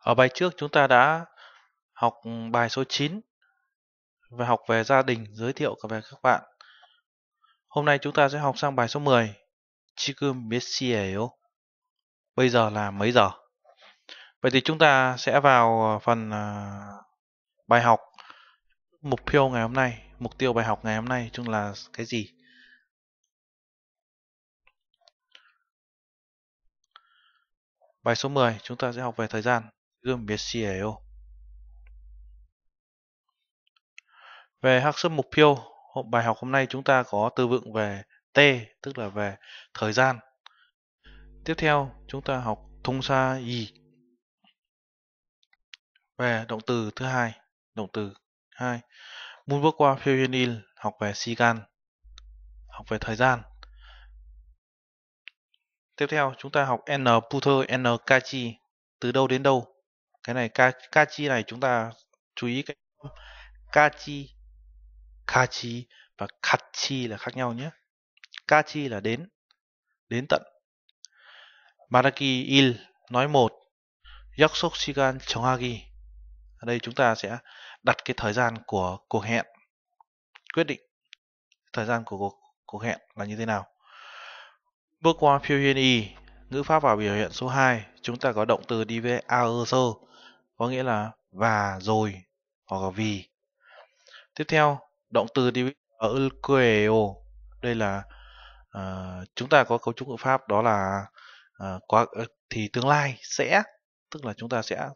Ở bài trước chúng ta đã học ừ, bài số 9 và học về gia đình giới thiệu về các bạn. Hôm nay chúng ta sẽ học sang bài số 10. 지금 몇 시예요? Bây giờ là mấy giờ? Vậy thì chúng ta sẽ vào ờ, phần ờ, bài học mục tiêu ngày hôm nay. Mục tiêu bài học ngày hôm nay chung là cái gì? Bài số 10 chúng ta sẽ học về thời gian. 이건 몇 시예요? Về học sinh mục tiêu, bài học hôm nay chúng ta có từ vựng về T, tức là về thời gian. Tiếp theo, chúng ta học thông xa gì Về động từ thứ hai, động từ hai. Muốn bước qua Fusion Il, học về Sigan, học về thời gian. Tiếp theo, chúng ta học N Puter N Kachi, từ đâu đến đâu cái này ka, kachi này chúng ta chú ý cái kachi kachi và kachi là khác nhau nhé kachi là đến đến tận maraki il nói một yakusok shigan chonghagi ở đây chúng ta sẽ đặt cái thời gian của cuộc hẹn quyết định thời gian của cuộc, cuộc hẹn là như thế nào bước qua phiêu hiên y ngữ pháp vào biểu hiện số 2 chúng ta có động từ đi với aoso có nghĩa là và rồi hoặc là vì. Tiếp theo, động từ đi ở queo. Đây là uh, chúng ta có cấu trúc ngữ pháp đó là uh, quá ờ, thì tương lai sẽ tức là chúng ta sẽ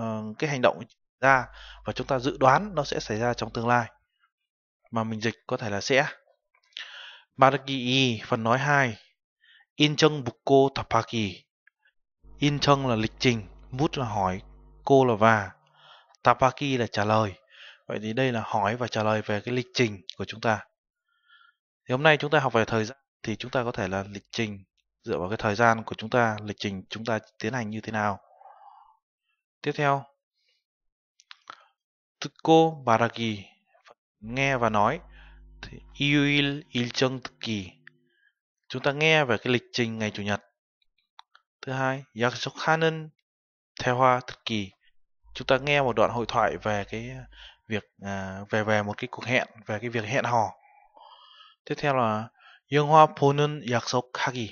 uh, cái hành động ra và chúng ta dự đoán nó sẽ xảy ra trong tương lai mà mình dịch có thể là sẽ Maragi phần nói 2 Incheon Bukko Tapaki Incheon là lịch trình Mút là hỏi cô là và Tapaki là trả lời vậy thì đây là hỏi và trả lời về cái lịch trình của chúng ta thì hôm nay chúng ta học về thời gian thì chúng ta có thể là lịch trình dựa vào cái thời gian của chúng ta lịch trình chúng ta tiến hành như thế nào tiếp theo 듣고 말하기 nghe và nói thì 일요일 일정 kỳ. chúng ta nghe về cái lịch trình ngày chủ nhật thứ hai 약속하는 theo hoa thực kỳ chúng ta nghe một đoạn hội thoại về cái việc à, về về một cái cuộc hẹn về cái việc hẹn hò tiếp theo là hoa 영화 보는 약속하기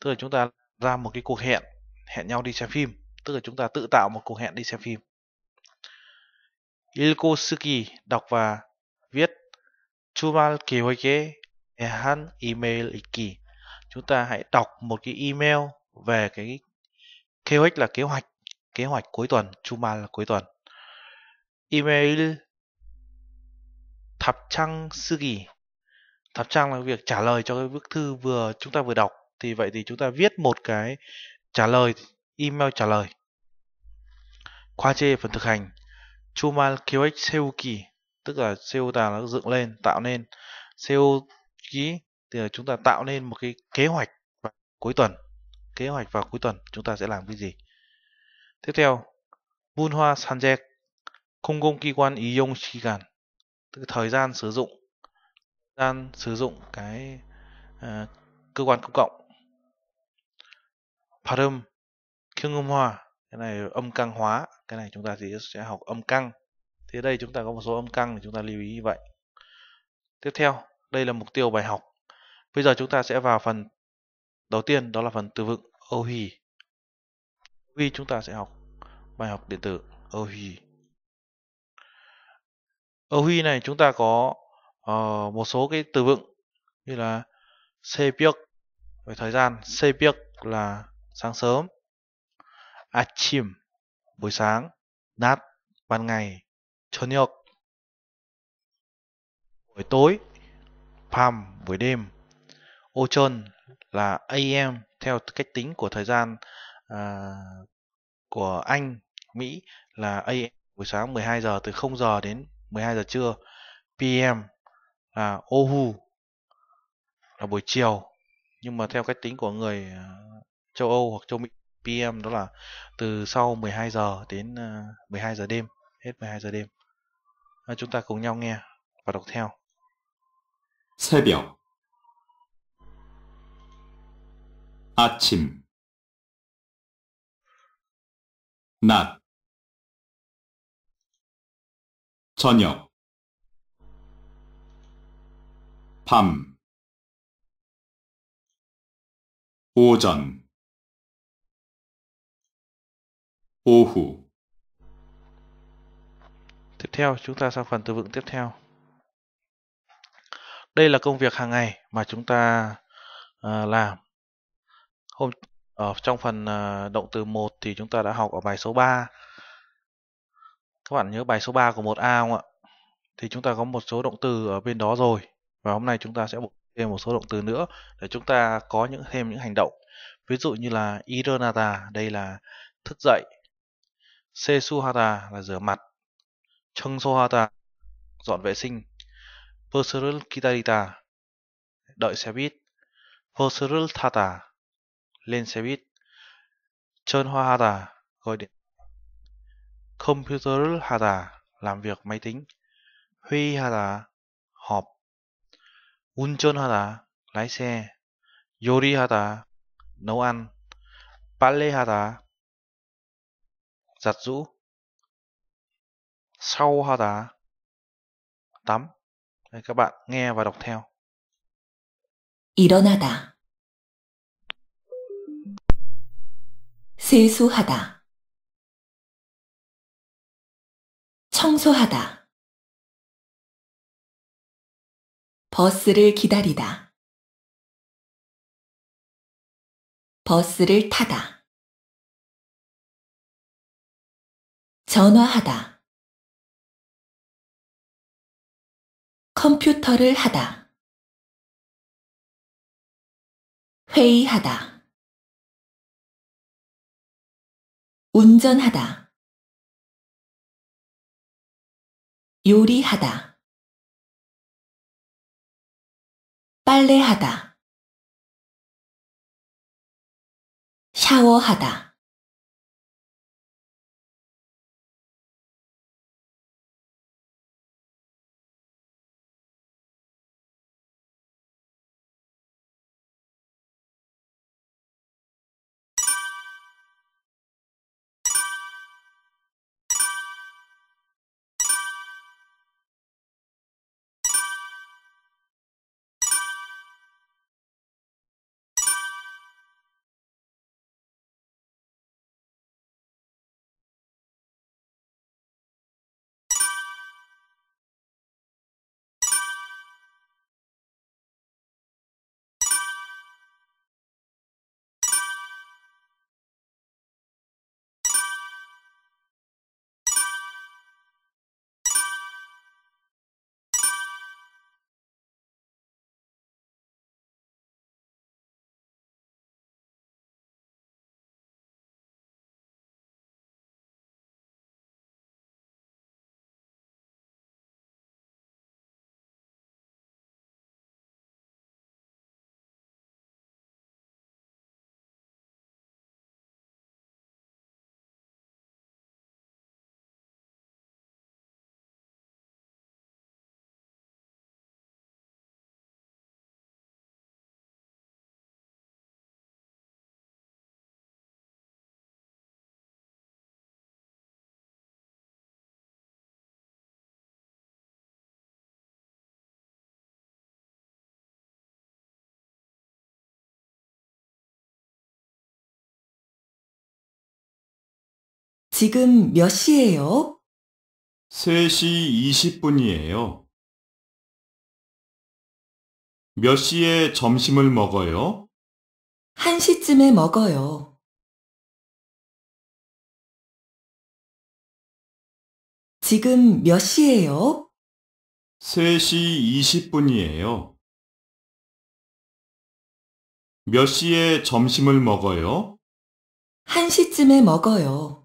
tức là chúng ta ra một cái cuộc hẹn hẹn nhau đi xem phim tức là chúng ta tự tạo một cuộc hẹn đi xem phim 읽고 쓰기 đọc và viết 주말 계획에 대한 email 읽기 chúng ta hãy đọc một cái email về cái KOH là kế hoạch, kế hoạch cuối tuần, Chuma là cuối tuần. Email thập trang sư kỳ. Thập trang là việc trả lời cho cái bức thư vừa chúng ta vừa đọc. Thì vậy thì chúng ta viết một cái trả lời, email trả lời. Khoa chê phần thực hành. Chuma KOH kỳ. tức là CEO ta nó dựng lên, tạo nên. CEO ký thì là chúng ta tạo nên một cái kế hoạch cuối tuần kế hoạch vào cuối tuần chúng ta sẽ làm cái gì. Tiếp theo, hoa san Bunhwa Sanje, Công ý Yong Chi Gan, tức thời gian sử dụng gian sử dụng cái uh, cơ quan công cộng. Parum Kyung âm hoa cái này âm căng hóa, cái này chúng ta thì sẽ học âm căng. Thì đây chúng ta có một số âm căng thì chúng ta lưu ý như vậy. Tiếp theo, đây là mục tiêu bài học. Bây giờ chúng ta sẽ vào phần Đầu tiên đó là phần từ vựng Ohi. Vì chúng ta sẽ học bài học điện tử Ohi. Ohi này chúng ta có uh, một số cái từ vựng như là sepiok về thời gian, sepiok là sáng sớm, achim buổi sáng, nat ban ngày, chonyok buổi tối, pam buổi đêm, ochon là AM theo cách tính của thời gian à, của Anh, Mỹ là AM buổi sáng 12 giờ từ 0 giờ đến 12 giờ trưa. PM là Ohu là buổi chiều. Nhưng mà theo cách tính của người à, châu Âu hoặc châu Mỹ PM đó là từ sau 12 giờ đến 12 à, giờ đêm, hết 12 giờ đêm. Ờ, chúng ta cùng nhau nghe và đọc theo. 菜表 아침 낮 저녁 밤 오전 오후 Tiếp theo, chúng ta sang phần từ vựng tiếp theo. Đây là công việc hàng ngày mà chúng ta uh, làm hôm ở ờ, trong phần ờ, động từ 1 thì chúng ta đã học ở bài số 3 các bạn nhớ bài số 3 của 1A không ạ thì chúng ta có một số động từ ở bên đó rồi và hôm nay chúng ta sẽ bổ thêm một số động từ nữa để chúng ta có những thêm những hành động ví dụ như là ironata đây là thức dậy sesuhata là rửa mặt chungsohata dọn vệ sinh Posurul Kitarita Đợi xe buýt Posurul Thata lên xe buýt. Chơn Hara gọi điện. Computer Hara làm việc máy tính. Huy Hara họp. Unchon Hara lái xe. Yori Hara nấu ăn. Pale Hara giặt rũ. Sau Hara tắm. Đây, các bạn nghe và đọc theo. 일어나다 세수하다 청소하다 버스를 기다리다 버스를 타다 전화하다 컴퓨터를 하다 회의하다 운전하다 요리하다 빨래하다 샤워하다 지금 몇 시예요? 3시 20분이에요. 몇 시에 점심을 먹어요? 1시쯤에 먹어요. 지금 몇 시예요? 3시 20분이에요. 몇 시에 점심을 먹어요? 1시쯤에 먹어요.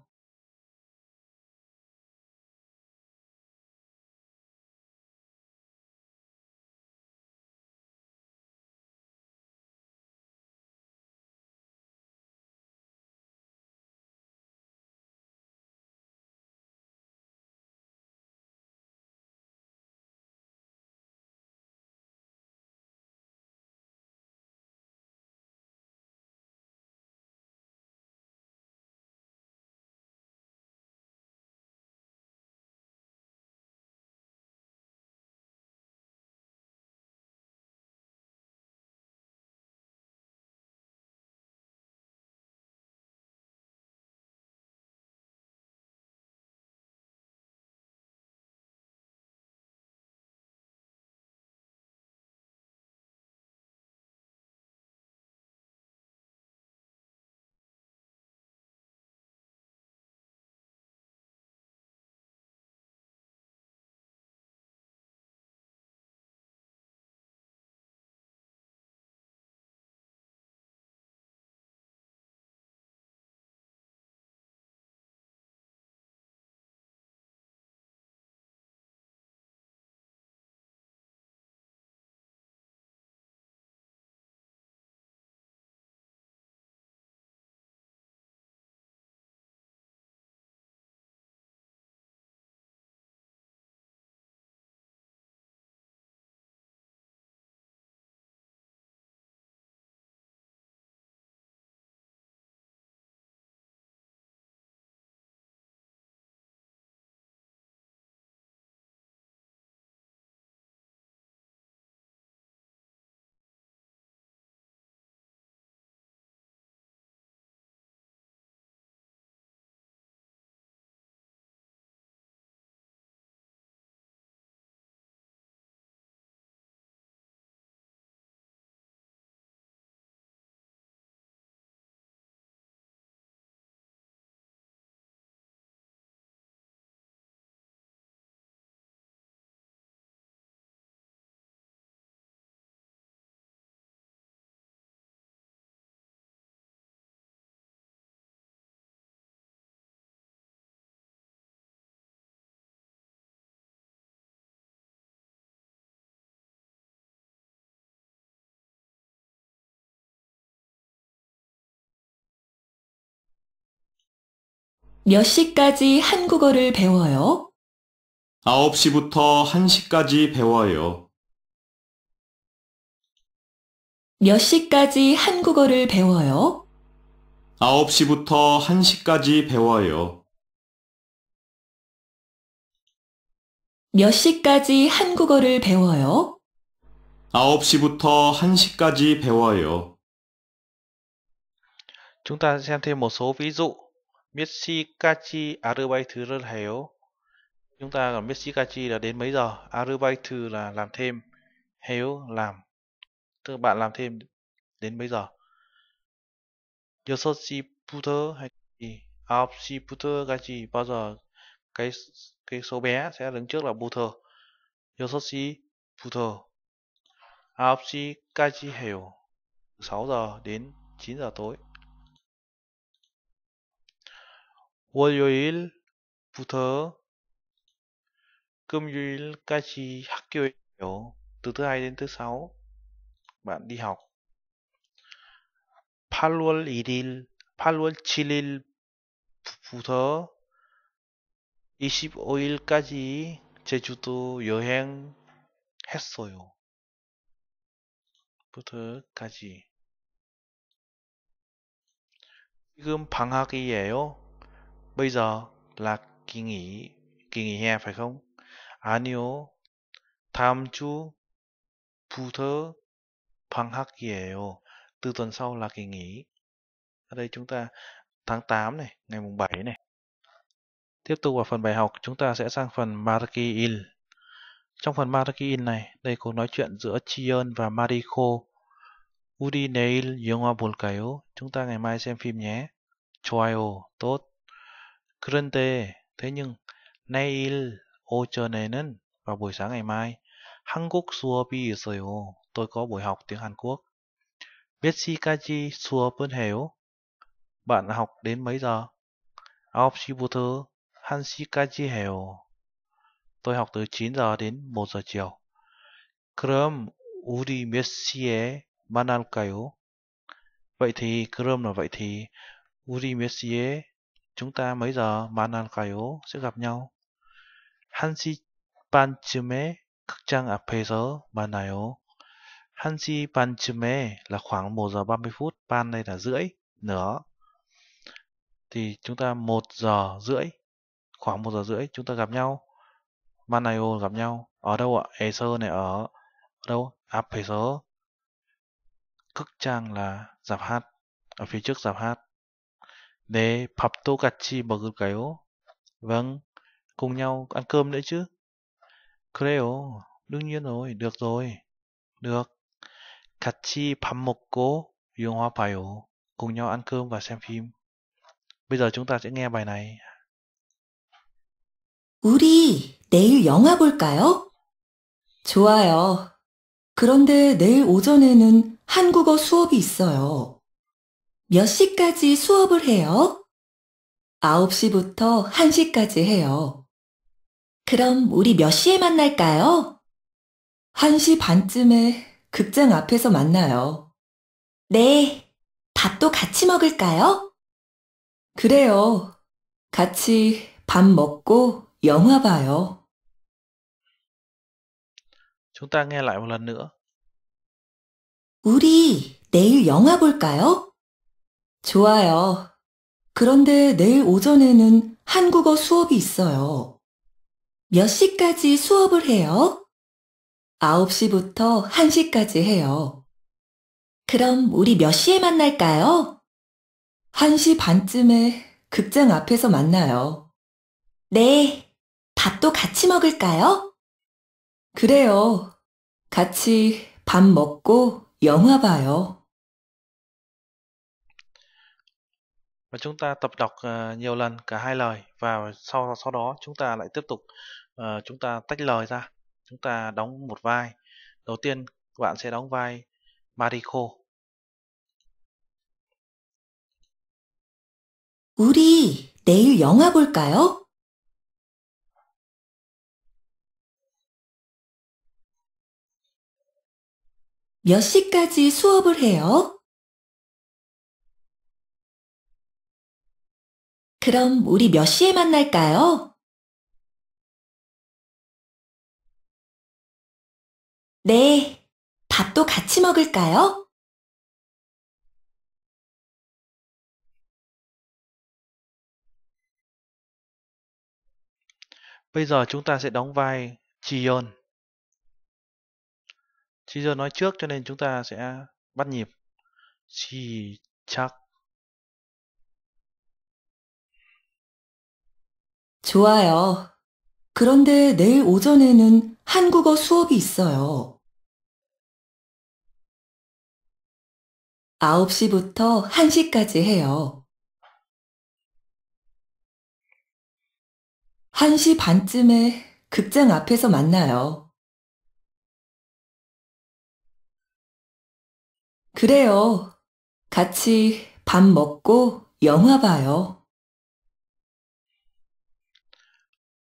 몇 시까지 한국어를 배워요? 9시부터 1시까지 배워요. 몇 시까지 한국어를 배워요? 9시부터 1시까지 배워요. 몇 시까지 한국어를 배워요? 9시부터 1시까지 배워요. Chúng ta x e Kachi, Mitsikachi Arbeiter hiểu chúng ta còn Kachi là đến mấy giờ Arbeiter là làm thêm hiểu làm tức bạn làm thêm đến mấy giờ Yososhi Puter hay gì Aopshi à, Puter Gachi bao giờ cái cái số bé sẽ đứng trước là Puter Yososhi Puter Aopshi à, Gachi hiểu 6 giờ đến 9 giờ tối 월요일부터 금요일까지 학교에 있어요. 드 ừ thứ hai đến 8월 1일, 8월 7일부터 25일까지 제주도 여행했어요. 부터까지. 지금 방학이에요. Bây giờ là kỳ nghỉ, kỳ nghỉ hè phải không? 아니요. 다음 주 부터 방학이에요. Từ tuần sau là kỳ nghỉ. Ở đây chúng ta tháng 8 này, ngày mùng 7 này. Tiếp tục vào phần bài học, chúng ta sẽ sang phần Maraki il Trong phần Maraki il này, đây cuộc nói chuyện giữa Chion và Mariko. Udi Neil Yongwa Bulkayo, chúng ta ngày mai xem phim nhé. Choyo, tốt. 그런데 thế nhưng 내일 오전에는 vào buổi sáng ngày mai 한국 수업이 있어요. Tôi có buổi học tiếng Hàn Quốc. 몇 시까지 수업은 해요? Bạn học đến mấy giờ? 9시부터 1시까지 해요. Tôi học từ 9 giờ đến 1 giờ chiều. 그럼 우리 몇 시에 만날까요? Vậy thì, 그럼 là vậy thì, 우리 몇 시에 chúng ta mấy giờ 만난 가요 sẽ gặp nhau. 1시 반쯤에 극장 앞에서 만나요. 1시 반쯤에 là khoảng 1 giờ 30 phút, ban đây là rưỡi, nửa. Thì chúng ta 1 giờ rưỡi, khoảng 1 giờ rưỡi chúng ta gặp nhau. Manayo gặp nhau. Ở đâu ạ? Eser này ở, ở đâu? Apeser. Cực trang là dạp hát, ở phía trước dạp hát. 네, 밥도 같이 먹을까요? Vâng, cùng nhau ăn cơm nữa chứ? 그래요, đương nhiên rồi, được rồi. Được. 같이 밥 먹고 영화 봐요. Cùng nhau ăn cơm và xem phim. Bây giờ chúng ta sẽ nghe bài này. 우리 내일 영화 볼까요? 좋아요. 그런데 내일 오전에는 한국어 수업이 있어요. 몇 시까지 수업을 해요? 9시부터 1시까지 해요. 그럼 우리 몇 시에 만날까요? 1시 반쯤에 극장 앞에서 만나요. 네, 밥도 같이 먹을까요? 그래요. 같이 밥 먹고 영화 봐요. Chúng ta nghe lại một lần nữa. 우리 내일 영화 볼까요? 좋아요. 그런데 내일 오전에는 한국어 수업이 있어요. 몇 시까지 수업을 해요? 9시부터 1시까지 해요. 그럼 우리 몇 시에 만날까요? 1시 반쯤에 극장 앞에서 만나요. 네. 밥도 같이 먹을까요? 그래요. 같이 밥 먹고 영화 봐요. và chúng ta tập đọc uh, nhiều lần cả hai lời và sau sau đó chúng ta lại tiếp tục uh, chúng ta tách lời ra chúng ta đóng một vai đầu tiên bạn sẽ đóng vai Mariko 우리 내일 영화 볼까요? 몇 시까지 수업을 해요? 그럼 우리 몇 시에 만날까요? 네, 밥도 같이 먹을까요? Bây giờ chúng ta sẽ đóng vai c h i y e o n c h i y e o n nói trước cho nên chúng ta sẽ bắt nhịp. Chi chắc. 좋아요. 그런데 내일 오전에는 한국어 수업이 있어요. 9시부터 1시까지 해요. 1시 반쯤에 극장 앞에서 만나요. 그래요. 같이 밥 먹고 영화 봐요.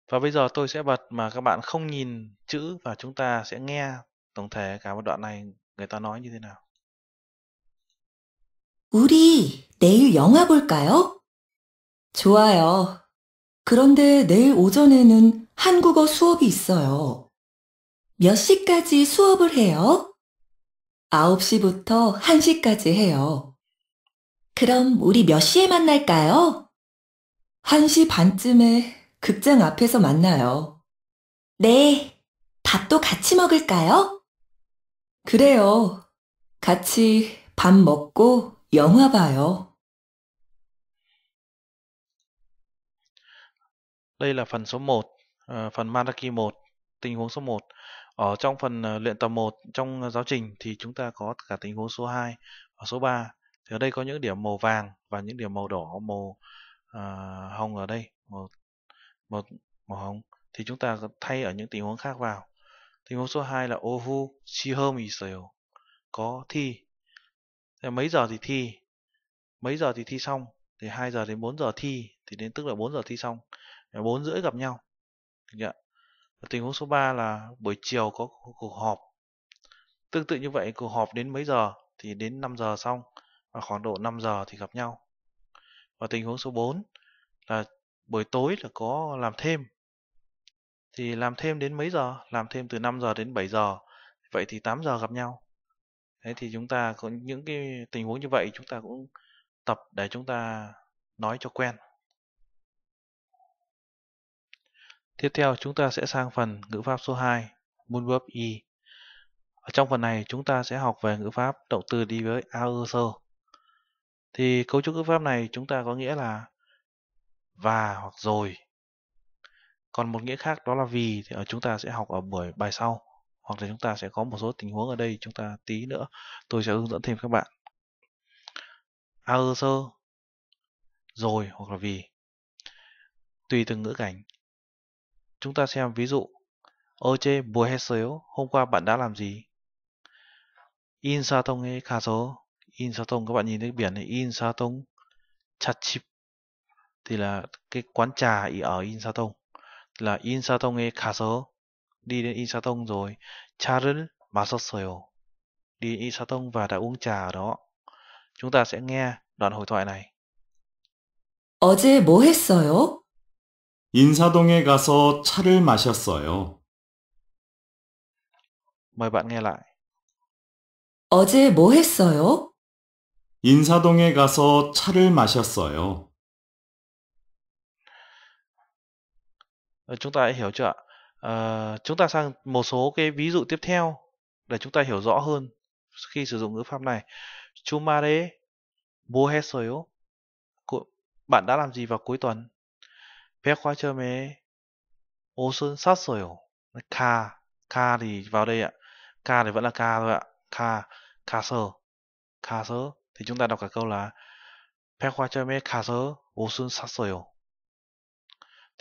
Và bây giờ tôi sẽ bật mà các bạn không nhìn chữ và chúng ta sẽ nghe tổng thể cả một đoạn này người ta nói như thế nào. 우리 내일 영화 볼까요? 좋아요. 그런데 내일 오전에는 한국어 수업이 있어요. 몇 시까지 수업을 해요? 9시부터 1시까지 해요. 그럼 우리 몇 시에 만날까요? 1시 반쯤에 극장 앞에서 만나요. 네, 밥도 같이 먹을까요? 그래요. 같이 밥 먹고 영화 봐요. Đây là phần số 1, uh, ờ, phần Manaki 1, tình huống số 1. Ở trong phần uh, luyện tập 1 trong giáo trình thì chúng ta có cả tình huống số 2 và số 3. Thì ở đây có những điểm màu vàng và những điểm màu đỏ, màu uh, hồng ở đây, màu màu, màu hồng thì chúng ta thay ở những tình huống khác vào. Tình huống số 2 là 오후 시험 있어요. Có thi. Mấy giờ thì thi? Mấy giờ thì thi xong? Thì 2 giờ đến 4 giờ thi thì đến tức là 4 giờ thi xong. 4 rưỡi gặp nhau. Và tình huống số 3 là buổi chiều có cuộc họp. Tương tự như vậy cuộc họp đến mấy giờ thì đến 5 giờ xong và khoảng độ 5 giờ thì gặp nhau. Và tình huống số 4 là buổi tối là có làm thêm thì làm thêm đến mấy giờ làm thêm từ 5 giờ đến 7 giờ vậy thì 8 giờ gặp nhau thế thì chúng ta có những cái tình huống như vậy chúng ta cũng tập để chúng ta nói cho quen tiếp theo chúng ta sẽ sang phần ngữ pháp số 2 môn verb y ở trong phần này chúng ta sẽ học về ngữ pháp động từ đi với ao sơ thì cấu trúc ngữ pháp này chúng ta có nghĩa là và hoặc rồi. Còn một nghĩa khác đó là vì thì ở ờ, chúng ta sẽ học ở buổi bài sau hoặc là chúng ta sẽ có một số tình huống ở đây chúng ta tí nữa tôi sẽ hướng dẫn thêm các bạn. A sơ rồi hoặc là vì tùy từng ngữ cảnh. Chúng ta xem ví dụ 어제 뭐 했어요? Hôm qua bạn đã làm gì? in sa số in sa 인사동 các bạn nhìn thấy biển này chặt 자취 thì là cái quán trà ở 인사동 là 인사동에 가서 đi đến 인사동 rồi 차를 마셨어요. đi 인사동 và đã uống trà ở đó. Chúng ta sẽ nghe đoạn hội thoại này. 어제 뭐 했어요? 인사동에 가서 차를 마셨어요. Mời bạn nghe lại. 어제 뭐 했어요? 인사동에 가서 차를 마셨어요. Ờ, chúng ta đã hiểu chưa ạ à, chúng ta sang một số cái ví dụ tiếp theo để chúng ta hiểu rõ hơn khi sử dụng ngữ pháp này chumare bohesoyo bạn đã làm gì vào cuối tuần pekwachome osun satsoyo ka ka thì vào đây ạ ka thì vẫn là ka thôi ạ ka ka sơ ka sơ thì chúng ta đọc cả câu là pekwachome ka sơ osun satsoyo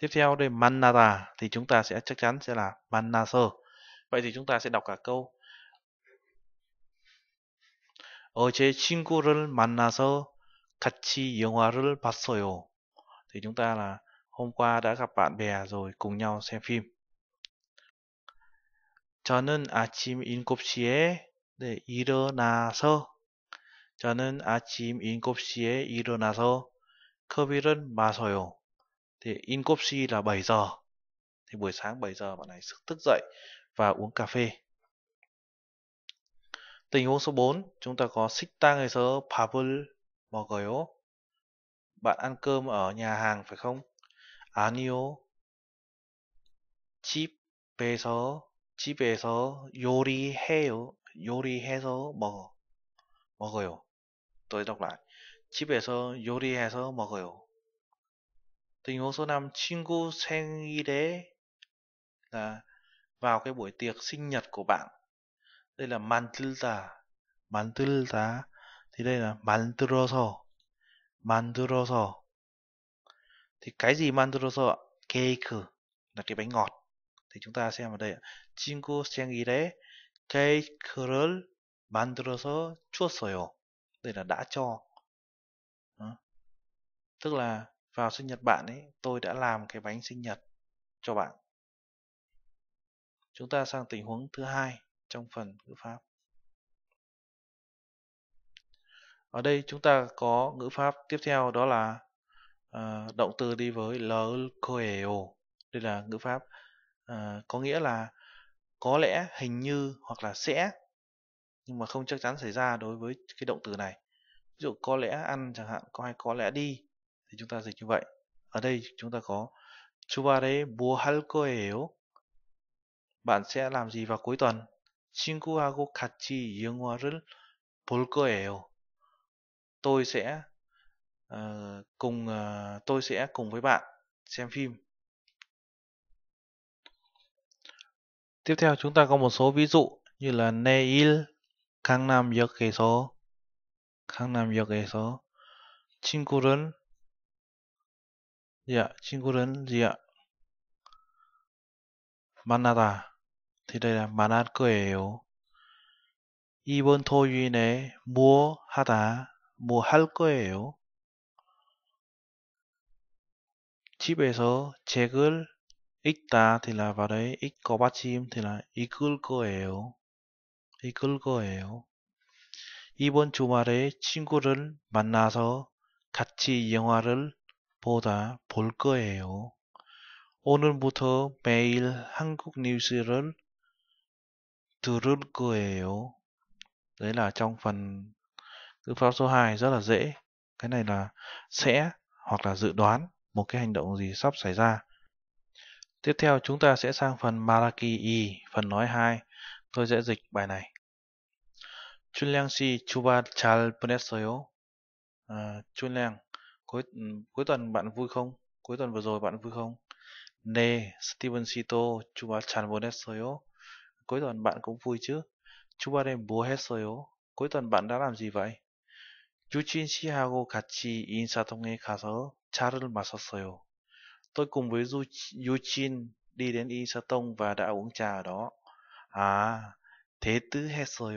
Tiếp theo đây Manada thì chúng ta sẽ chắc chắn sẽ là Manasa. Vậy thì chúng ta sẽ đọc cả câu. ở 어제 친구를 만나서 같이 영화를 봤어요. Thì chúng ta là hôm qua đã gặp bạn bè rồi cùng nhau xem phim. 저는 아침 7시에 네, 일어나서 저는 아침 7시에 일어나서 커피를 마셔요 thì in là 7 giờ thì buổi sáng 7 giờ bạn này thức dậy và uống cà phê tình huống số 4 chúng ta có 식당에서 밥을 먹어요 bạn ăn cơm ở nhà hàng phải không 아니요 집에서 집에서 요리해요 요리해서 먹어 먹어요 tôi đọc lại 집에서 요리해서 먹어요 Tình huống số 5 Chingu Sengide là vào cái buổi tiệc sinh nhật của bạn. Đây là Mantilda. Mantilda thì đây là Manturoso. Manturoso. Thì cái gì Manturoso ạ? Cake là cái bánh ngọt. Thì chúng ta xem ở đây ạ. Chingu Sengide 케이크를 만들어서 주었어요. Đây là đã cho. Đó. Tức là vào sinh nhật bạn ấy, tôi đã làm cái bánh sinh nhật cho bạn. Chúng ta sang tình huống thứ hai trong phần ngữ pháp. Ở đây chúng ta có ngữ pháp tiếp theo đó là uh, động từ đi với l coeo. Đây là ngữ pháp uh, có nghĩa là có lẽ, hình như hoặc là sẽ nhưng mà không chắc chắn xảy ra đối với cái động từ này. Ví dụ có lẽ ăn chẳng hạn, có hay có lẽ đi thì chúng ta dịch như vậy ở đây chúng ta có 주말에 뭐 bạn sẽ làm gì vào cuối tuần? 친구하고 kachi 영화를 볼 tôi sẽ uh, cùng uh, tôi sẽ cùng với bạn xem phim. Tiếp theo chúng ta có một số ví dụ như là Neil 내일 강남역에서 강남역에서 친구는 야, 친구는 야, 만나다. 드으라 만날 거예요. 이번 토요일에 뭐 하다, 뭐 할 거예요. 집에서 책을 읽다 드라 바로 읽고 받침 드라 읽을 거예요. 읽을 거예요. 이번 주말에 친구를 만나서 같이 영화를 보다 볼 거예요. 오늘부터 매일 한국 뉴스를 들을 거예요. Đấy là trong phần ngữ pháp số 2 rất là dễ. Cái này là sẽ hoặc là dự đoán một cái hành động gì sắp xảy ra. Tiếp theo chúng ta sẽ sang phần Maraki E, phần nói 2. Tôi sẽ dịch bài này. 준량 씨 주말 잘 보냈어요? 아, 준량 cuối ừ, cuối tuần bạn vui không cuối tuần vừa rồi bạn vui không 네 Steven Sito, Chuba 잘 보냈어요 cuối tuần bạn cũng vui chứ Chuba 주말에 뭐 했어요 cuối tuần bạn đã làm gì vậy 유진 씨하고 같이 인사동에 가서 차를 마셨어요 tôi cùng với Yuchin đi đến Isaton và đã uống trà ở đó. À, thế tứ hết rồi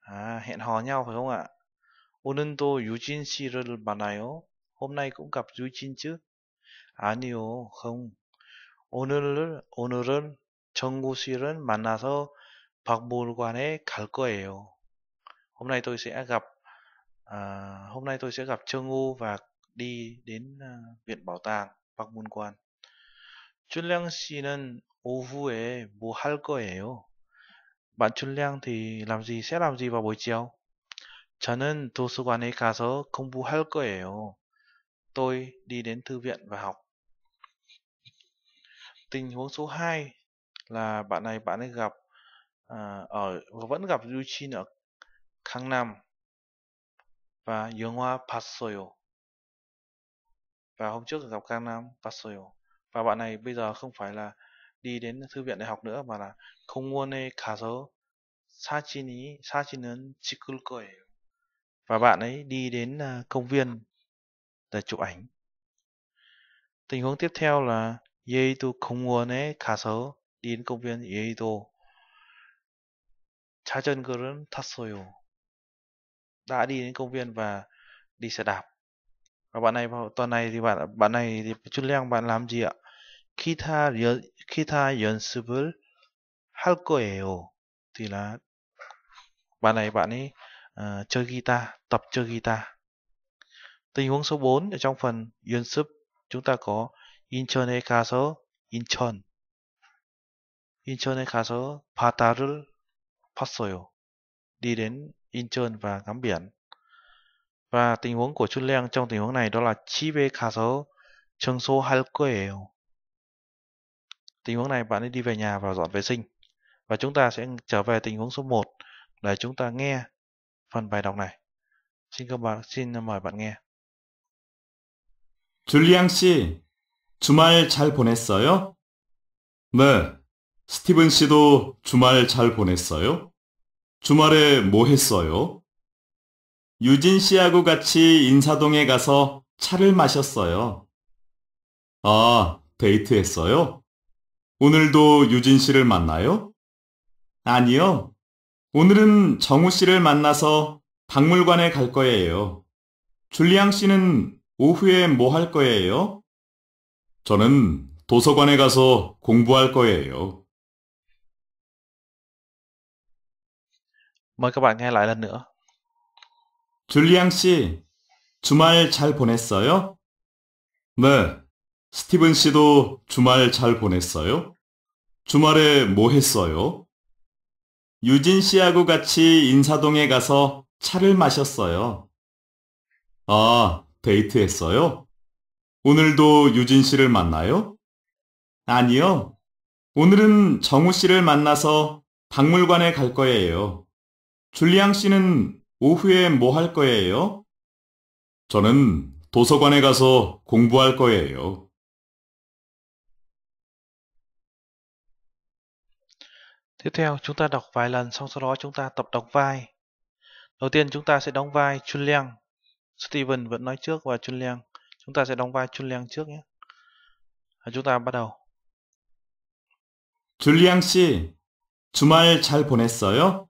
À, hẹn hò nhau phải không ạ? 오늘도 유진 씨를 만나요? Hôm nay cũng gặp 유진 chứ? 아니요, không. 오늘, 오늘은 정구 씨를 만나서 박물관에 갈 거예요. Hôm nay tôi sẽ gặp, à, hôm nay tôi sẽ gặp Trương và đi đến uh, viện bảo tàng 박물관. 준량 씨는 오후에 뭐 할 거예요? bạn Trương Liang thì làm gì sẽ làm gì vào buổi chiều? 저는 도서관에 가서 공부할 거예요. Tôi đi đến thư viện và học. Tình huống số 2 là bạn này bạn ấy gặp à, ở và vẫn gặp Yuchin ở Gangnam và 영화 봤어요. Và hôm trước gặp Gangnam 봤어요. Và bạn này bây giờ không phải là đi đến thư viện để học nữa mà là không muốn 공원에 가서 사진이 사진은 찍을 거예요 và bạn ấy đi đến à, công viên để chụp ảnh. Tình huống tiếp theo là không 얘도 공원에 가서 đi đến công viên 얘도 자전거를 탔어요. Đã đi đến công viên và đi xe đạp. Và bạn này tuần này thì bạn bạn này thì chút leng bạn làm gì ạ? khi 연, khi 연습을 할 거예요. thì là bạn này bạn ấy Ờ, chơi guitar, tập chơi guitar. Tình huống số 4 ở trong phần Yunsub chúng ta có 인천에 가서 Incheon 인천에 가서 바다를 봤어요. Đi đến Incheon và ngắm biển. Và tình huống của Chun Leng trong tình huống này đó là 집에 가서 청소할 거예요. Tình huống này bạn ấy đi về nhà và dọn vệ sinh. Và chúng ta sẽ trở về tình huống số 1 để chúng ta nghe phần bài đọc này. Xin các bạn xin mời bạn nghe. 줄리앙 씨, 주말 잘 보냈어요? 네, 스티븐 씨도 주말 잘 보냈어요? 주말에 뭐 했어요? 유진 씨하고 같이 인사동에 가서 차를 마셨어요. 아, 데이트했어요? 오늘도 유진 씨를 만나요? 아니요. 오늘은 정우 씨를 만나서 박물관에 갈 거예요. 줄리앙 씨는 오후에 뭐 할 거예요? 저는 도서관에 가서 공부할 거예요. m ờ 줄리앙 씨, 주말 잘 보냈어요? 네, 스티븐 씨도 주말 잘 보냈어요? 주말에 뭐 했어요? 유진 씨하고 같이 인사동에 가서 차를 마셨어요. 아, 데이트했어요? 오늘도 유진 씨를 만나요? 아니요. 오늘은 정우 씨를 만나서 박물관에 갈 거예요. 줄리앙 씨는 오후에 뭐 할 거예요? 저는 도서관에 가서 공부할 거예요. Tiếp theo chúng ta đọc vài lần xong sau đó chúng ta tập đóng vai. Đầu tiên chúng ta sẽ đóng vai Chun Liang. Steven vẫn nói trước và Chun Liang. Chúng ta sẽ đóng vai Chun Liang trước nhé. À, chúng ta bắt đầu. Chun l i 줄리앙 씨, 주말 잘 보냈어요?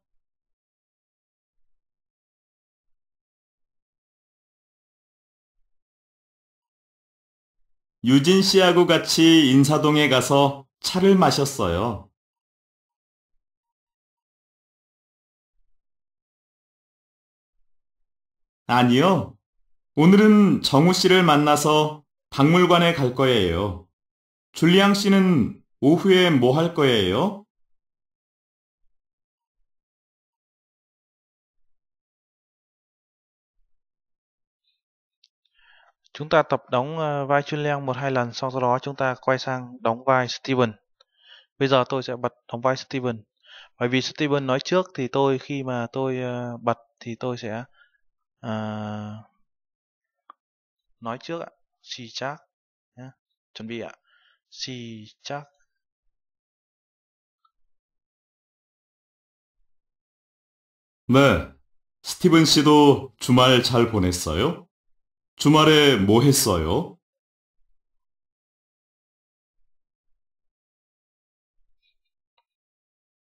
유진 씨하고 같이 인사동에 가서 차를 마셨어요. 아니요. 오늘은 정우 씨를 만나서 박물관에 갈 거예요. 줄리앙 씨는 오후에 뭐 거예요? Chúng ta tập đóng ờ, vai Julian một hai lần, sau đó chúng ta quay sang đóng vai Steven. Bây giờ tôi sẽ bật đóng vai Steven. Bởi vì Steven nói trước thì tôi khi mà tôi ờ, bật thì tôi sẽ à, nói trước ạ 시작 nhé. chuẩn bị ạ 시작 네, 스티븐 씨도 주말 잘 보냈어요? 주말에 뭐 했어요?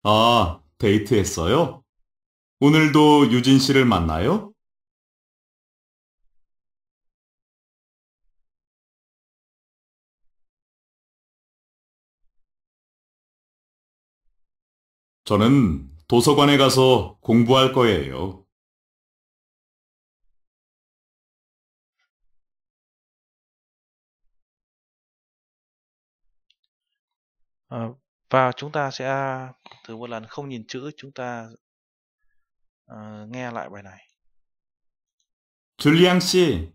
아, 데이트했어요? 오늘도 유진 씨를 만나요? 저는 도서관에 가서 공부할 거예요. À, và chúng ta sẽ thử một lần không nhìn chữ chúng ta à, nghe lại bài này. 줄리앙 씨,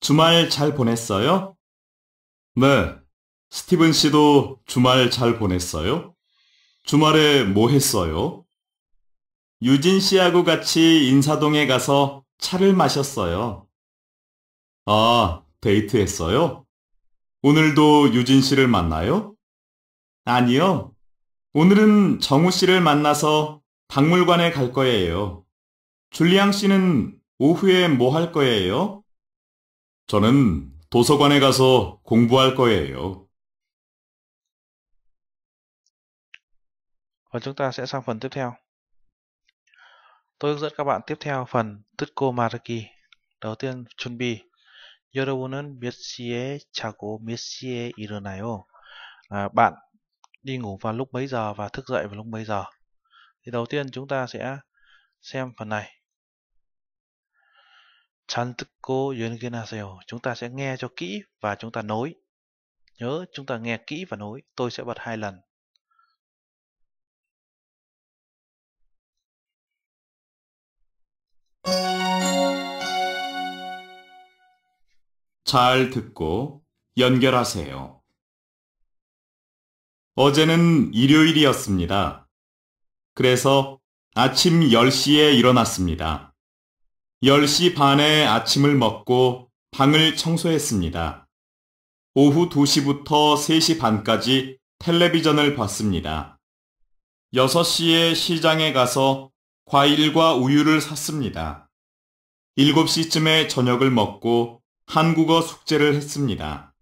주말 잘 보냈어요? 네, 스티븐 씨도 주말 잘 보냈어요? 주말에 뭐 했어요? 유진 씨하고 같이 인사동에 가서 차를 마셨어요. 아, 데이트했어요? 오늘도 유진 씨를 만나요? 아니요. 오늘은 정우 씨를 만나서 박물관에 갈 거예요. 줄리앙 씨는 오후에 뭐 할 거예요? 저는 도서관에 가서 공부할 거예요. và chúng ta sẽ sang phần tiếp theo. Tôi hướng dẫn các bạn tiếp theo phần Tutko Maraki. Đầu tiên, chuẩn bị. 여러분은 몇 시에 자고 몇 시에 일어나요? À, bạn đi ngủ vào lúc mấy giờ và thức dậy vào lúc mấy giờ? Thì đầu tiên chúng ta sẽ xem phần này. 잘 듣고 연결하세요. Chúng ta sẽ nghe cho kỹ và chúng ta nối. Nhớ chúng ta nghe kỹ và nối. Tôi sẽ bật hai lần. 잘 듣고 연결하세요. 어제는 일요일이었습니다. 그래서 아침 10시에 일어났습니다. 10시 반에 아침을 먹고 방을 청소했습니다. 오후 2시부터 3시 반까지 텔레비전을 봤습니다. 6시에 시장에 가서 과일과 우유를 샀습니다. 7시쯤에 저녁을 먹고 한국어 숙제를 했습니다.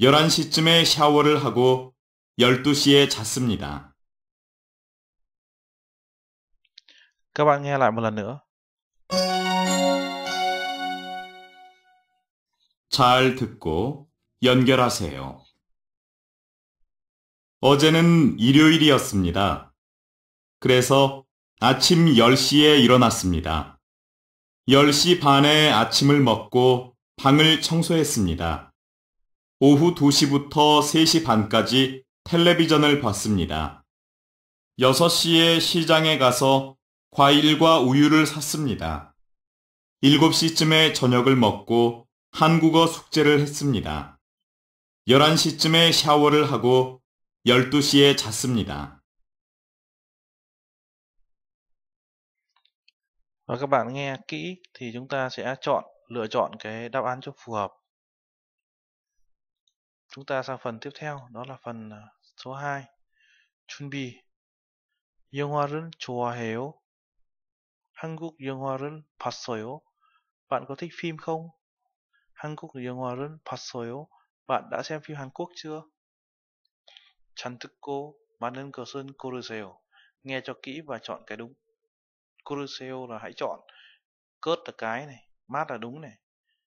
11시쯤에 샤워를 하고 12시에 잤습니다. Các bạn nghe lại một lần nữa. 잘 듣고 연결하세요. 어제는 일요일이었습니다. 그래서 아침 10시에 일어났습니다. 10시 반에 아침을 먹고 방을 청소했습니다. 오후 2시부터 3시 반까지 텔레비전을 봤습니다. 6시에 시장에 가서 과일과 우유를 샀습니다. 7시쯤에 저녁을 먹고 한국어 숙제를 했습니다. 11시쯤에 샤워를 하고 12시에 잤습니다. v các bạn nghe kỹ thì chúng ta sẽ chọn lựa chọn cái đáp án cho phù hợp chúng ta sang phần tiếp theo đó là phần à, số 2 준비 영화를 좋아해요 한국 영화를 봤어요 bạn có thích phim không 한국 영화를 봤어요 bạn đã xem phim Hàn Quốc chưa chẳng 듣고 많은 것은 고르세요 nghe cho kỹ và chọn cái đúng 고르세요 là hãy chọn cớt là cái này mát là đúng này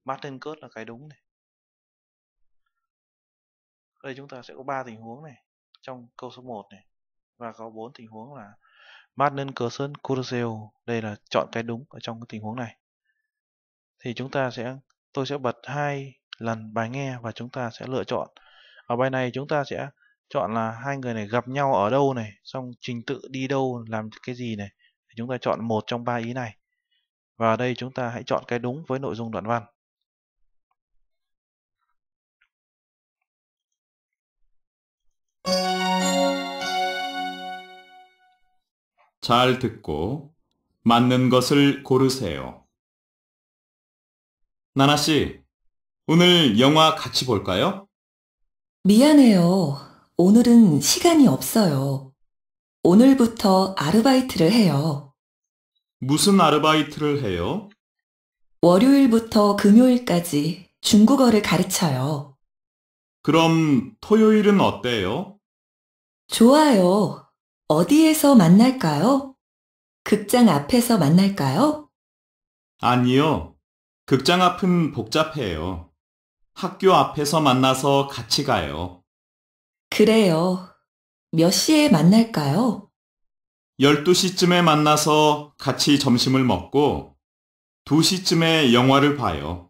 Martin cốt là cái đúng này đây chúng ta sẽ có 3 tình huống này trong câu số 1 này và có 4 tình huống là Martin sơn, Curseo đây là chọn cái đúng ở trong cái tình huống này thì chúng ta sẽ tôi sẽ bật hai lần bài nghe và chúng ta sẽ lựa chọn ở bài này chúng ta sẽ chọn là hai người này gặp nhau ở đâu này xong trình tự đi đâu làm cái gì này chúng ta chọn một trong ba ý này Và ở đây chúng ta hãy chọn cái đúng với nội dung đoạn văn. 잘 듣고 맞는 것을 고르세요. 나나 씨, 오늘 영화 같이 볼까요? 미안해요. 오늘은 시간이 없어요. 오늘부터 아르바이트를 해요. 무슨 아르바이트를 해요? 월요일부터 금요일까지 중국어를 가르쳐요. 그럼 토요일은 어때요? 좋아요. 어디에서 만날까요? 극장 앞에서 만날까요? 아니요. 극장 앞은 복잡해요. 학교 앞에서 만나서 같이 가요. 그래요. 몇 시에 만날까요? 12시쯤에 만나서 같이 점심을 먹고 2시쯤에 영화를 봐요.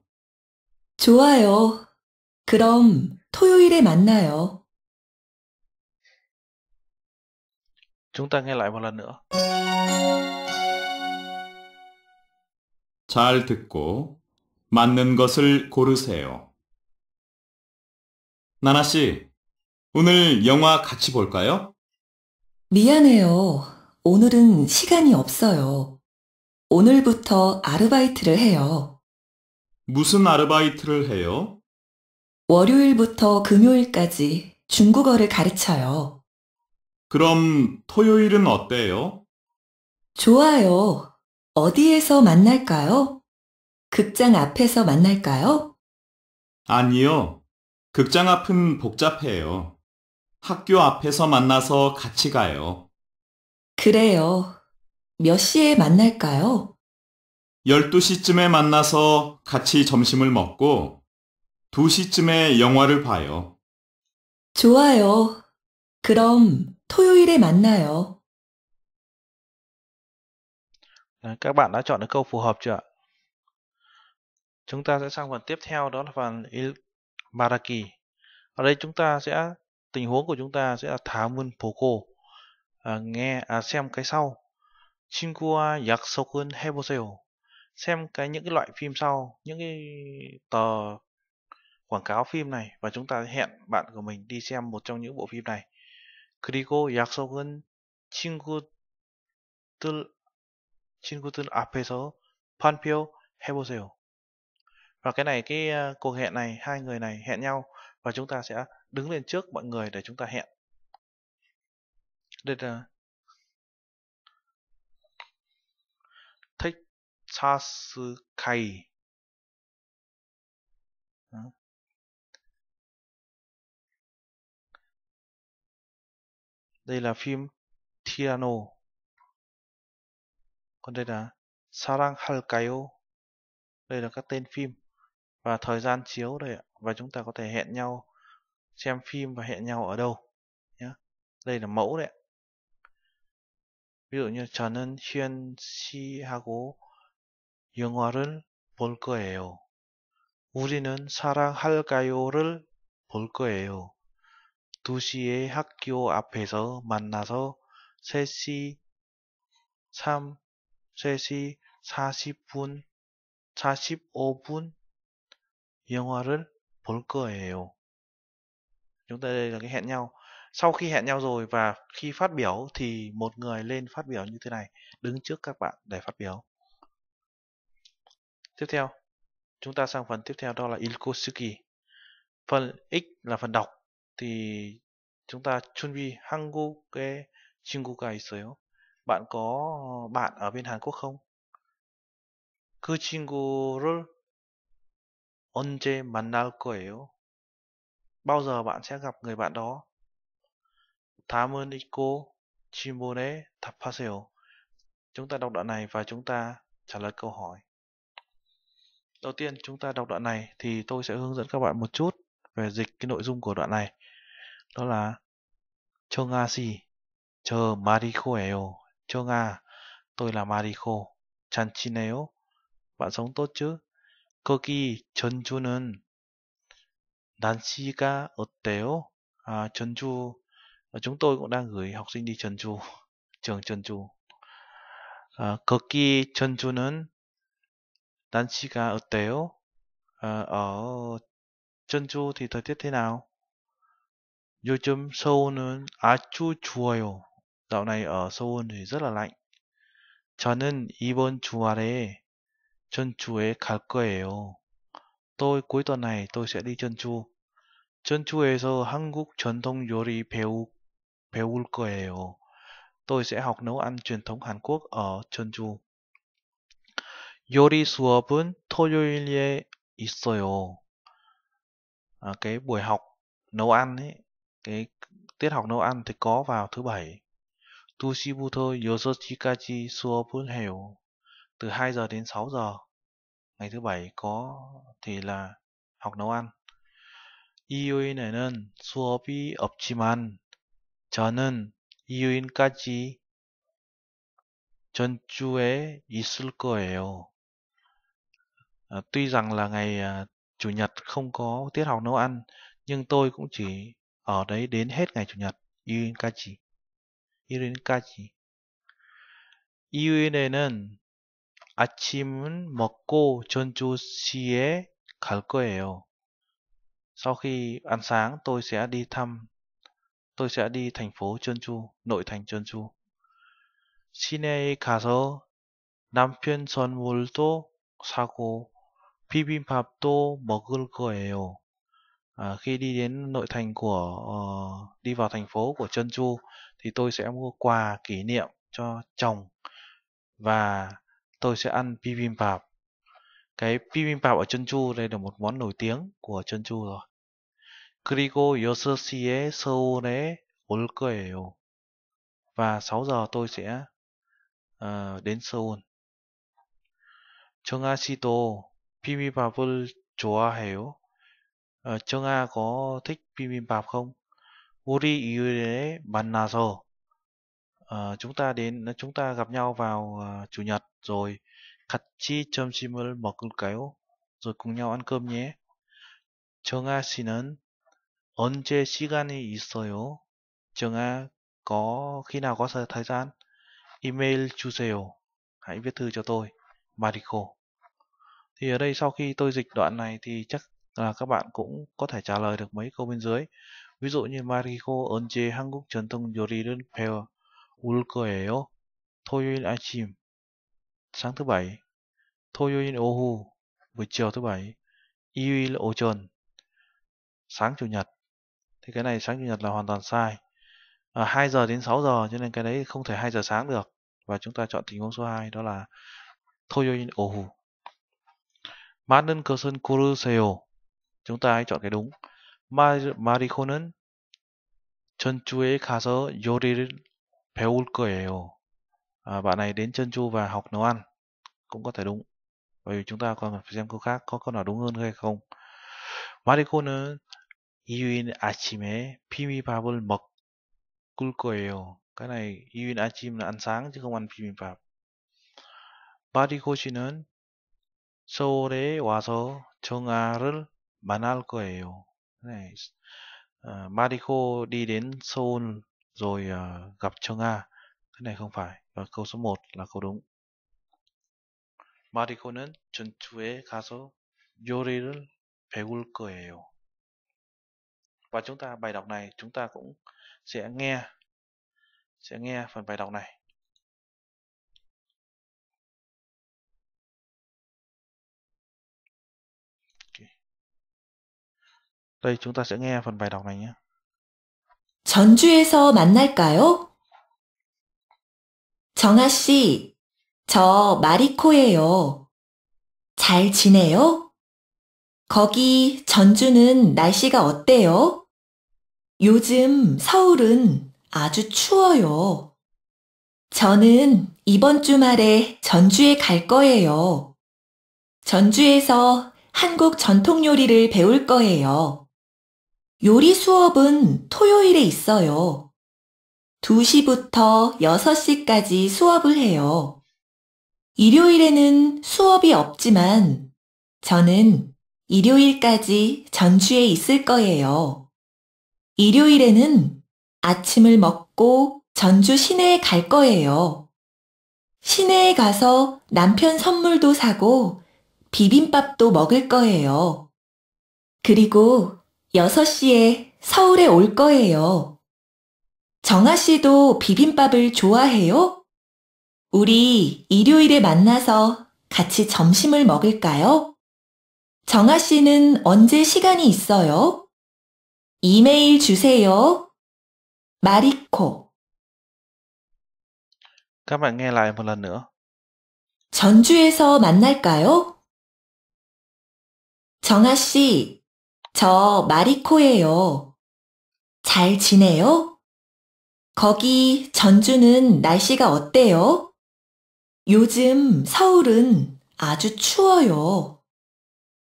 좋아요. 그럼 토요일에 만나요. 잘 듣고 맞는 것을 고르세요. 나나 씨, 오늘 영화 같이 볼까요? 미안해요. 오늘은 시간이 없어요. 오늘부터 아르바이트를 해요. 무슨 아르바이트를 해요? 월요일부터 금요일까지 중국어를 가르쳐요. 그럼 토요일은 어때요? 좋아요. 어디에서 만날까요? 극장 앞에서 만날까요? 아니요. 극장 앞은 복잡해요. 학교 앞에서 만나서 같이 가요. 그래요. 몇 시에 만날까요? 12시쯤에 만나서 같이 점심을 먹고 2시쯤에 영화를 봐요. 좋아요. 그럼 토요일에 만나요. Các bạn đã chọn được câu phù hợp chưa ạ? Chúng ta sẽ sang phần tiếp theo đó là phần Il Maraki. Ở đây chúng ta sẽ tình huống của chúng ta sẽ là Thammun Poko. 아, à, nghe à, xem cái sau 친구와 약속은 해보세요 xem cái những cái loại phim sau những cái tờ quảng cáo phim này và chúng ta hẹn bạn của mình đi xem một trong những bộ phim này Chingu 약속은 Chingu 친구들 앞에서 판표 해보세요 và cái này cái à, cuộc hẹn này hai người này hẹn nhau và chúng ta sẽ đứng lên trước mọi người để chúng ta hẹn đây là thích sư khay, đây là phim Tiano còn đây là Sarang Halkayo đây là các tên phim và thời gian chiếu đây ạ và chúng ta có thể hẹn nhau xem phim và hẹn nhau ở đâu nhé đây là mẫu đấy 그래서 저는 희연 씨하고 영화를 볼 거예요. 우리는 사랑할까요를 볼 거예요. 2시에 학교 앞에서 만나서 3시 3, 3시 40분, 45분 영화를 볼 거예요. Chúng ta đây là cái hẹn nhau. sau khi hẹn nhau rồi và khi phát biểu thì một người lên phát biểu như thế này đứng trước các bạn để phát biểu tiếp theo chúng ta sang phần tiếp theo đó là ilkosuki phần x là phần đọc thì chúng ta chuẩn bị hangu ke 친구가 seyo bạn có bạn ở bên Hàn Quốc không 그 친구를 언제 만날 거예요 bao giờ bạn sẽ gặp người bạn đó 다음은 있고 질문에 답하세요. Chúng ta đọc đoạn này và chúng ta trả lời câu hỏi. Đầu tiên chúng ta đọc đoạn này thì tôi sẽ hướng dẫn các bạn một chút về dịch cái nội dung của đoạn này. Đó là 청아씨, 저 마리코예요. 청아, tôi là 마리코. 잘 지내요? bạn sống tốt chứ? 거기 전주는 날씨가 어때요? 아, 전주 và chúng tôi cũng đang gửi học sinh đi 전주 trường Cực kỳ 전주 tan 걷기 전주는 ở 어때요? À, ở 어, 전주 thì thời tiết thế nào? Dù chấm sâu 요즘 á 아주 추워요. Dạo này ở sâu thì rất là lạnh. 저는 이번 주말에 전주에 갈 거예요. Tôi cuối tuần này tôi sẽ đi Jeonju. 전주에서 한국 전통 요리 배우 배울 거예요. Tôi sẽ học nấu ăn truyền thống Hàn Quốc ở Jeonju. 요리 수업은 토요일에 있어요. À, cái buổi học nấu ăn ấy, cái tiết học nấu ăn thì có vào thứ bảy. 2시부터 6시까지 수업을 해요. Từ 2 giờ đến 6 giờ. Ngày thứ bảy có thì là học nấu ăn. 일요일에는 수업이 없지만 저는 이유인까지 전주에 있을 거예요. À, tuy rằng là ngày à, chủ nhật không có tiết học nấu ăn, nhưng tôi cũng chỉ ở đấy đến hết ngày chủ nhật. 이유인까지. 이유인까지. 이유인에는 아침은 먹고 전주시에 갈 거예요. Sau khi ăn sáng, tôi sẽ đi thăm tôi sẽ đi thành phố Jeonju, nội thành Jeonju. 시내에 가서 남편 선물도 사고 비빔밥도 먹을 거예요. À, khi đi đến nội thành của uh, đi vào thành phố của Jeonju thì tôi sẽ mua quà kỷ niệm cho chồng và tôi sẽ ăn bibimbap. Cái bibimbap ở Jeonju đây là một món nổi tiếng của Jeonju rồi. 그리고 6시에 서울에 올 거예요. Và 6 giờ tôi sẽ uh, đến Seoul. 정아 씨도 비빔밥을 좋아해요. Uh, 정아 có thích bibimbap không? 우리 일요일에 만나서 uh, chúng ta đến chúng ta gặp nhau vào uh, chủ nhật rồi 같이 점심을 먹을까요? Rồi cùng nhau ăn cơm nhé. 정아 씨는 언제 시간이 있어요? 정아 có khi nào có thời gian? Email 주세요. Hãy viết thư cho tôi. Mariko. Thì ở đây sau khi tôi dịch đoạn này thì chắc là các bạn cũng có thể trả lời được mấy câu bên dưới. Ví dụ như Mariko 언제 한국 전통 요리를 배워 올 거예요? 토요일 아침 sáng thứ bảy 토요일 오후 buổi chiều thứ bảy 일요일 오전 sáng chủ nhật thì cái này sáng chủ nhật là hoàn toàn sai à, ờ, 2 giờ đến 6 giờ cho nên cái đấy không thể 2 giờ sáng được và chúng ta chọn tình huống số 2 đó là Toyoin Ohu Manen Kosen Kuruseo chúng ta hãy chọn cái đúng Marikonen chân chuế kha Peul yori à, bạn này đến chân chu và học nấu ăn cũng có thể đúng bởi vì chúng ta còn phải xem câu khác có câu nào đúng hơn hay không Marikonen 이유인 아침에 비빔밥을 먹을 거예요. Cái này 이유인 아침 là ăn sáng chứ không ăn 비빔밥. 마리코 씨는 서울에 와서 정아를 만날 거예요. 네. Uh, Mariko đi đến Seoul rồi uh, gặp Trương A. Cái này không phải. Và câu số 1 là câu đúng. Mariko는 전투에 가서 요리를 배울 거예요. và chúng ta bài đọc này chúng ta cũng sẽ nghe sẽ nghe phần bài đọc này đây chúng ta sẽ nghe phần bài đọc này nhé 전주에서 만날까요? 정아 씨, 저 마리코예요. 잘 지내요? 거기 전주는 날씨가 어때요? 요즘 서울은 아주 추워요. 저는 이번 주말에 전주에 갈 거예요. 전주에서 한국 전통 요리를 배울 거예요. 요리 수업은 토요일에 있어요. 2시부터 6시까지 수업을 해요. 일요일에는 수업이 없지만 저는 일요일까지 전주에 있을 거예요. 일요일에는 아침을 먹고 전주 시내에 갈 거예요. 시내에 가서 남편 선물도 사고 비빔밥도 먹을 거예요. 그리고 6시에 서울에 올 거예요. 정아 씨도 비빔밥을 좋아해요? 우리 일요일에 만나서 같이 점심을 먹을까요? 정아 씨는 언제 시간이 있어요? 이메일 주세요. 마리코. Các bạn nghe 전주에서 만날까요? 정아 씨, 저 마리코예요. 잘 지내요? 거기 전주는 날씨가 어때요? 요즘 서울은 아주 추워요.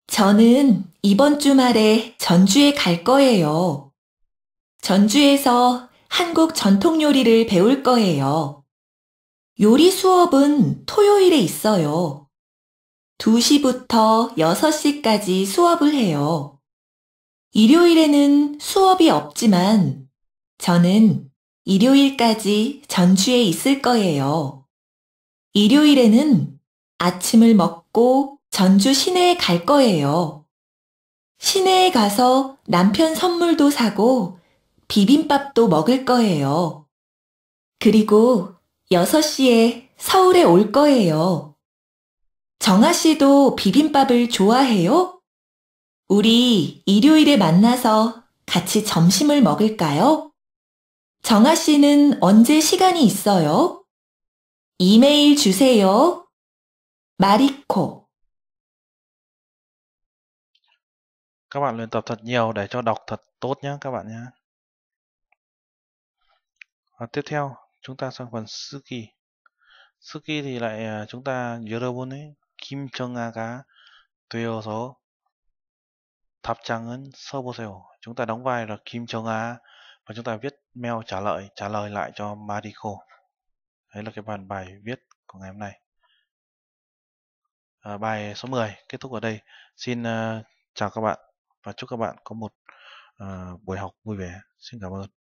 저는 이번 주말에 전주에 갈 거예요. 전주에서 한국 전통 요리를 배울 거예요. 요리 수업은 토요일에 있어요. 2시부터 6시까지 수업을 해요. 일요일에는 수업이 없지만 저는 일요일까지 전주에 있을 거예요. 일요일에는 아침을 먹고 전주 시내에 갈 거예요. 시내에 가서 남편 선물도 사고 비빔밥도 먹을 거예요. 그리고 6시에 서울에 올 거예요. 정아 씨도 비빔밥을 좋아해요? 우리 일요일에 만나서 같이 점심을 먹을까요? 정아 씨는 언제 시간이 있어요? 이메일 주세요. 마리코 Các bạn luyện tập thật nhiều để cho đọc thật tốt nhé các bạn nhé. Và tiếp theo chúng ta sang phần Suki. Suki thì lại à, chúng ta ấy Kim 여러분의 김정아가 sơ 답장은 써보세요. Chúng ta đóng vai là Kim Jong A và chúng ta viết mail trả lời trả lời lại cho Mariko. Đấy là cái bản bài viết của ngày hôm nay. À, bài số 10 kết thúc ở đây. Xin uh, chào các bạn và chúc các bạn có một uh, buổi học vui vẻ. Xin cảm ơn.